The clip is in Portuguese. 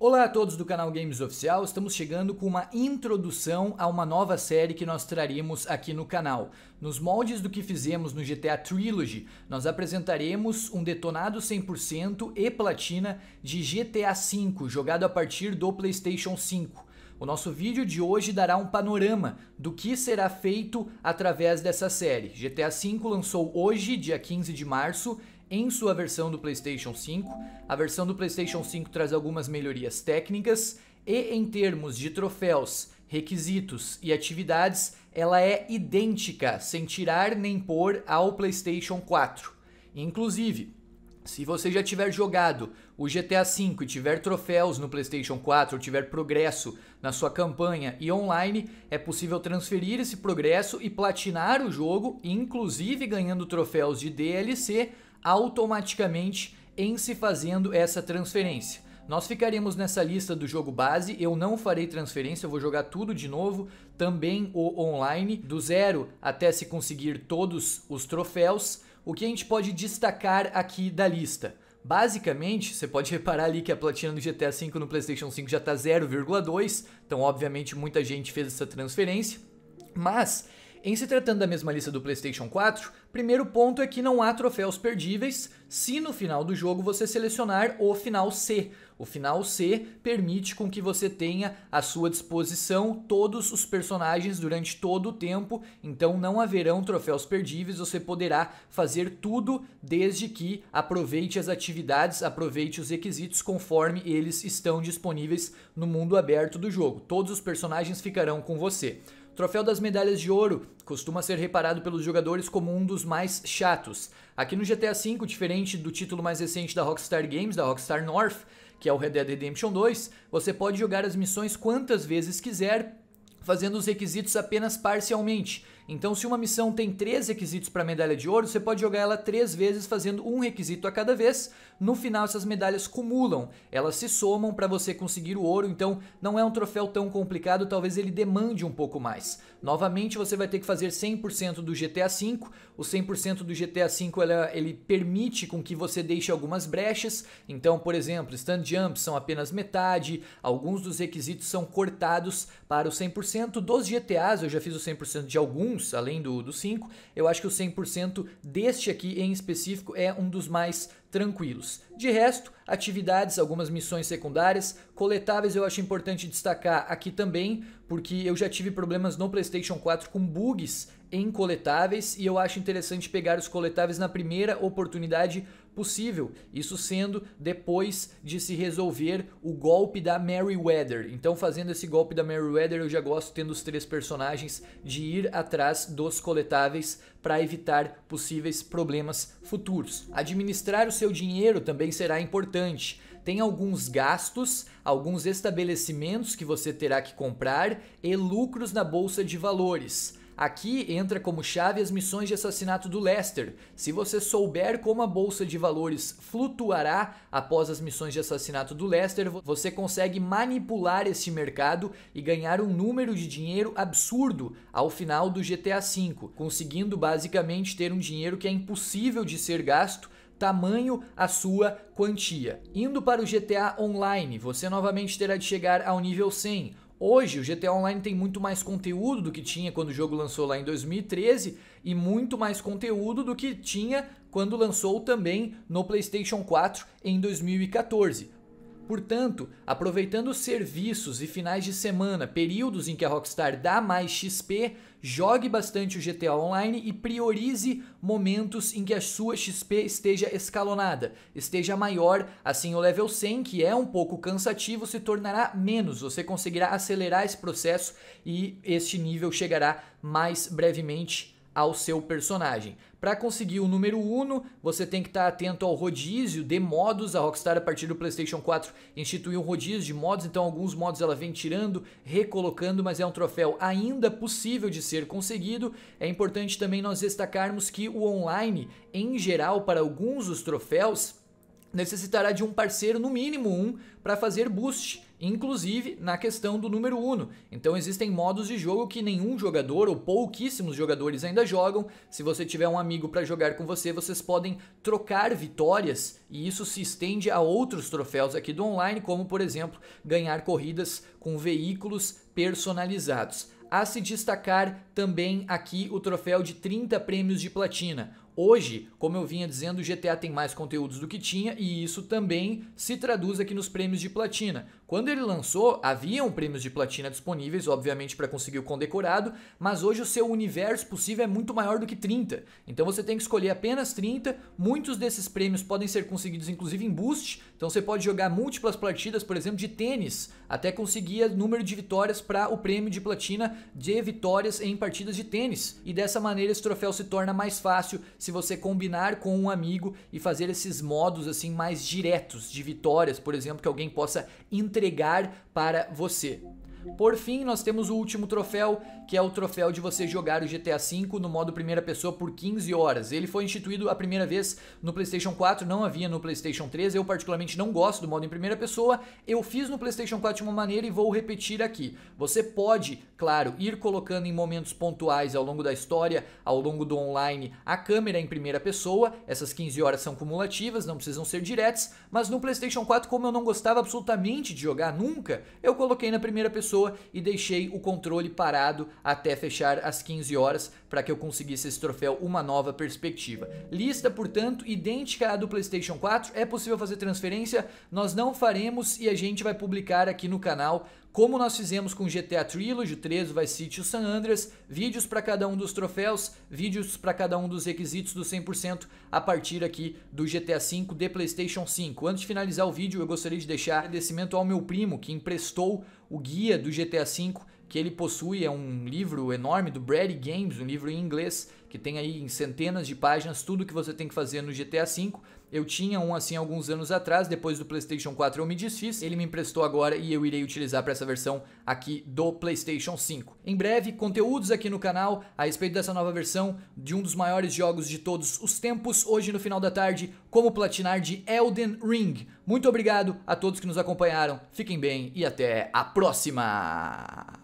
Olá a todos do canal Games Oficial, estamos chegando com uma introdução a uma nova série que nós traremos aqui no canal. Nos moldes do que fizemos no GTA Trilogy, nós apresentaremos um detonado 100% e platina de GTA V, jogado a partir do PlayStation 5. O nosso vídeo de hoje dará um panorama do que será feito através dessa série. GTA V lançou hoje, dia 15 de março, em sua versão do PlayStation 5. A versão do PlayStation 5 traz algumas melhorias técnicas e, em termos de troféus, requisitos e atividades, ela é idêntica, sem tirar nem pôr, ao PlayStation 4. Inclusive, se você já tiver jogado o GTA V e tiver troféus no PlayStation 4, ou tiver progresso na sua campanha e online, é possível transferir esse progresso e platinar o jogo, inclusive ganhando troféus de DLC automaticamente em se fazendo essa transferência. Nós ficaríamos nessa lista do jogo base, eu não farei transferência, eu vou jogar tudo de novo, também o online, do zero até se conseguir todos os troféus. O que a gente pode destacar aqui da lista? Basicamente, você pode reparar ali que a platina do GTA V no PlayStation 5 já está 0,2, então obviamente muita gente fez essa transferência, mas em se tratando da mesma lista do PlayStation 4, primeiro ponto é que não há troféus perdíveis se no final do jogo você selecionar o final C. O final C permite com que você tenha à sua disposição todos os personagens durante todo o tempo, então não haverão troféus perdíveis, você poderá fazer tudo desde que aproveite as atividades, aproveite os requisitos conforme eles estão disponíveis no mundo aberto do jogo. Todos os personagens ficarão com você. Troféu das Medalhas de Ouro costuma ser reparado pelos jogadores como um dos mais chatos. Aqui no GTA V, diferente do título mais recente da Rockstar Games, da Rockstar North, que é o Red Dead Redemption 2, você pode jogar as missões quantas vezes quiser fazendo os requisitos apenas parcialmente. Então, se uma missão tem três requisitos para medalha de ouro, você pode jogar ela três vezes, fazendo um requisito a cada vez. No final, essas medalhas cumulam, elas se somam para você conseguir o ouro. Então, não é um troféu tão complicado, talvez ele demande um pouco mais. Novamente, você vai ter que fazer 100% do GTA V. O 100% do GTA V ele permite com que você deixe algumas brechas. Então, por exemplo, stand jumps são apenas metade, alguns dos requisitos são cortados para o 100%. 100% dos GTAs, eu já fiz o 100% de alguns, além do, do 5. Eu acho que o 100% deste aqui em específico é um dos mais tranquilos. De resto, atividades, algumas missões secundárias, coletáveis eu acho importante destacar aqui também, porque eu já tive problemas no PlayStation 4 com bugs em coletáveis e eu acho interessante pegar os coletáveis na primeira oportunidade possível, isso sendo depois de se resolver o golpe da Meriwether. Então, fazendo esse golpe da Meriwether, eu já gosto tendo os três personagens de ir atrás dos coletáveis para evitar possíveis problemas futuros. Administrar o seu dinheiro também será importante. Tem alguns gastos, alguns estabelecimentos que você terá que comprar e lucros na bolsa de valores. Aqui entra como chave as missões de assassinato do Lester. Se você souber como a bolsa de valores flutuará após as missões de assassinato do Lester, você consegue manipular esse mercado e ganhar um número de dinheiro absurdo ao final do GTA V, conseguindo basicamente ter um dinheiro que é impossível de ser gasto tamanho a sua quantia. Indo para o GTA Online, você novamente terá de chegar ao nível 100, Hoje o GTA Online tem muito mais conteúdo do que tinha quando o jogo lançou lá em 2013 e muito mais conteúdo do que tinha quando lançou também no PlayStation 4 em 2014. Portanto, aproveitando serviços e finais de semana, períodos em que a Rockstar dá mais XP, jogue bastante o GTA Online e priorize momentos em que a sua XP esteja escalonada, esteja maior, assim o level 100, que é um pouco cansativo, se tornará menos, você conseguirá acelerar esse processo e este nível chegará mais brevemente ao seu personagem. Para conseguir o número 1, você tem que estar tá atento ao rodízio de modos. A Rockstar, a partir do PlayStation 4, instituiu um rodízio de modos, então alguns modos ela vem tirando, recolocando, mas é um troféu ainda possível de ser conseguido. É importante também nós destacarmos que o online, em geral, para alguns dos troféus, necessitará de um parceiro, no mínimo um, para fazer boost, inclusive na questão do número 1. Então existem modos de jogo que nenhum jogador ou pouquíssimos jogadores ainda jogam. Se você tiver um amigo para jogar com você, vocês podem trocar vitórias e isso se estende a outros troféus aqui do online, como por exemplo, ganhar corridas com veículos personalizados. A se destacar também aqui o troféu de 30 prêmios de platina, Hoje, como eu vinha dizendo, o GTA tem mais conteúdos do que tinha e isso também se traduz aqui nos prêmios de platina. Quando ele lançou, haviam prêmios de platina disponíveis, obviamente, para conseguir o condecorado, mas hoje o seu universo possível é muito maior do que 30. Então você tem que escolher apenas 30. Muitos desses prêmios podem ser conseguidos inclusive em boost, então você pode jogar múltiplas partidas, por exemplo, de tênis, até conseguir o número de vitórias para o prêmio de platina de vitórias em partidas de tênis. E dessa maneira esse troféu se torna mais fácil se você combinar com um amigo e fazer esses modos assim mais diretos de vitórias, por exemplo, que alguém possa interagir entregar para você. Por fim, nós temos o último troféu, que é o troféu de você jogar o GTA V no modo primeira pessoa por 15 horas. Ele foi instituído a primeira vez no PlayStation 4, não havia no PlayStation 3. Eu particularmente não gosto do modo em primeira pessoa. Eu fiz no PlayStation 4 de uma maneira e vou repetir aqui. Você pode, claro, ir colocando em momentos pontuais ao longo da história, ao longo do online, a câmera em primeira pessoa. Essas 15 horas são cumulativas, não precisam ser diretas, mas no PlayStation 4, como eu não gostava absolutamente de jogar nunca, eu coloquei na primeira pessoa pessoa e deixei o controle parado até fechar às 15 horas para que eu conseguisse esse troféu Uma Nova Perspectiva. Lista, portanto, idêntica à do PlayStation 4, é possível fazer transferência, nós não faremos e a gente vai publicar aqui no canal como nós fizemos com GTA Trilogy, 3 13 vai City e o San Andreas, vídeos para cada um dos troféus, vídeos para cada um dos requisitos do 100% a partir aqui do GTA V de PlayStation 5. Antes de finalizar o vídeo, eu gostaria de deixar agradecimento ao meu primo que emprestou o guia do GTA V que ele possui é um livro enorme do Brady Games, um livro em inglês que tem aí em centenas de páginas tudo que você tem que fazer no GTA V. Eu tinha um assim alguns anos atrás, depois do PlayStation 4 eu me desfiz, ele me emprestou agora e eu irei utilizar para essa versão aqui do PlayStation 5. Em breve, conteúdos aqui no canal a respeito dessa nova versão de um dos maiores jogos de todos os tempos, hoje no final da tarde, como platinar de Elden Ring. Muito obrigado a todos que nos acompanharam, fiquem bem e até a próxima!